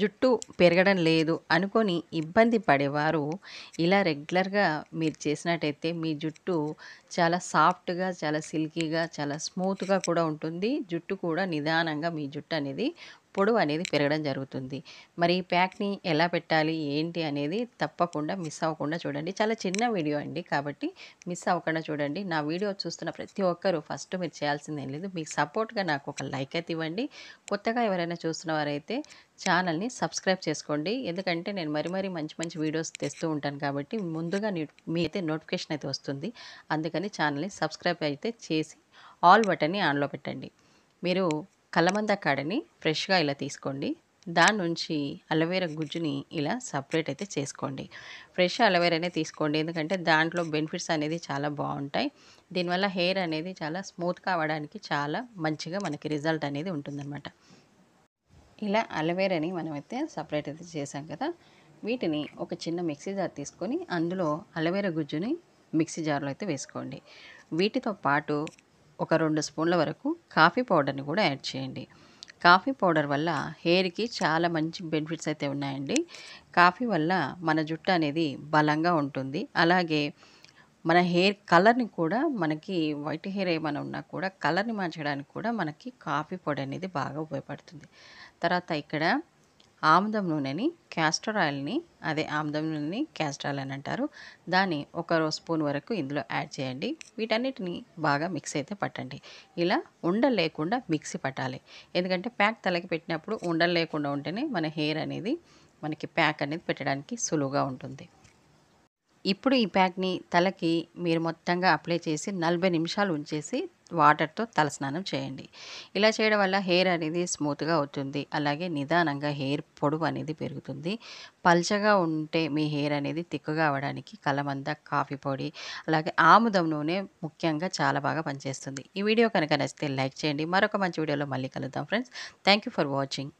జుట్టు పెరగడం లేదు అనుకొని ఇబ్బంది పడేవారు ఇలా రెగ్యులర్గా మీరు చేసినట్టయితే మీ జుట్టు చాలా సాఫ్ట్గా చాలా సిల్కీగా చాలా స్మూత్గా కూడా ఉంటుంది జుట్టు కూడా నిదానంగా మీ జుట్టు అనేది పొడవు అనేది పెరగడం జరుగుతుంది మరి ఈ ప్యాక్ని ఎలా పెట్టాలి ఏంటి అనేది తప్పకుండా మిస్ అవ్వకుండా చూడండి చాలా చిన్న వీడియో అండి కాబట్టి మిస్ అవ్వకుండా చూడండి నా వీడియో చూస్తున్న ప్రతి ఒక్కరూ ఫస్ట్ మీరు చేయాల్సింది ఏం లేదు మీకు సపోర్ట్గా నాకు ఒక లైక్ అయితే ఇవ్వండి కొత్తగా ఎవరైనా చూస్తున్న వారైతే ఛానల్ని సబ్స్క్రైబ్ చేసుకోండి ఎందుకంటే నేను మరి మరీ మంచి మంచి వీడియోస్ తెస్తూ ఉంటాను కాబట్టి ముందుగా మీ అయితే నోటిఫికేషన్ అయితే వస్తుంది అందుకని ఛానల్ని సబ్స్క్రైబ్ అయితే చేసి ఆల్ బటన్ని ఆన్లో పెట్టండి మీరు కలబంద కాడని ఫ్రెష్గా ఇలా తీసుకోండి దాని నుంచి అలవేరా గుజ్జుని ఇలా సపరేట్ అయితే చేసుకోండి ఫ్రెష్ అలవేరానే తీసుకోండి ఎందుకంటే దాంట్లో బెనిఫిట్స్ అనేది చాలా బాగుంటాయి దీనివల్ల హెయిర్ అనేది చాలా స్మూత్ కావడానికి చాలా మంచిగా మనకి రిజల్ట్ అనేది ఉంటుందన్నమాట ఇలా అలవేరాని మనమైతే సపరేట్ అయితే చేసాం కదా వీటిని ఒక చిన్న మిక్సీ జార్ తీసుకొని అందులో అలవేరా గుజ్జుని మిక్సీ జార్లో అయితే వేసుకోండి వీటితో పాటు ఒక రెండు స్పూన్ల వరకు కాఫీ పౌడర్ని కూడా యాడ్ చేయండి కాఫీ పౌడర్ వల్ల హెయిర్కి చాలా మంచి బెనిఫిట్స్ అయితే ఉన్నాయండి కాఫీ వల్ల మన జుట్టు అనేది బలంగా ఉంటుంది అలాగే మన హెయిర్ కలర్ని కూడా మనకి వైట్ హెయిర్ ఏమైనా ఉన్నా కూడా కలర్ని మార్చడానికి కూడా మనకి కాఫీ పౌడర్ అనేది బాగా ఉపయోగపడుతుంది తర్వాత ఇక్కడ ఆముదం నూనెని క్యాస్టర్ ఆయిల్ని అదే ఆముదం నూనెని క్యాస్టర్ ఆయిల్ అని అంటారు దాన్ని ఒక స్పూన్ వరకు ఇందులో యాడ్ చేయండి వీటన్నిటిని బాగా మిక్స్ అయితే పట్టండి ఇలా ఉండలు లేకుండా మిక్సీ పట్టాలి ఎందుకంటే ప్యాక్ తలకి పెట్టినప్పుడు ఉండలు లేకుండా ఉంటేనే మన హెయిర్ అనేది మనకి ప్యాక్ అనేది పెట్టడానికి సులువుగా ఉంటుంది ఇప్పుడు ఈ ప్యాక్ని తలకి మీరు మొత్తంగా అప్లై చేసి నలభై నిమిషాలు ఉంచేసి వాటర్తో తలస్నానం చేయండి ఇలా చేయడం వల్ల హెయిర్ అనేది స్మూత్గా అవుతుంది అలాగే నిదానంగా హెయిర్ పొడవు అనేది పెరుగుతుంది పల్చగా ఉంటే మీ హెయిర్ అనేది తిక్కుగా అవ్వడానికి కలమంద కాఫీ పొడి అలాగే ఆముదం నూనె ముఖ్యంగా చాలా బాగా పనిచేస్తుంది ఈ వీడియో కనుక నచ్చితే లైక్ చేయండి మరొక మంచి వీడియోలో మళ్ళీ కలుద్దాం friends thank you for watching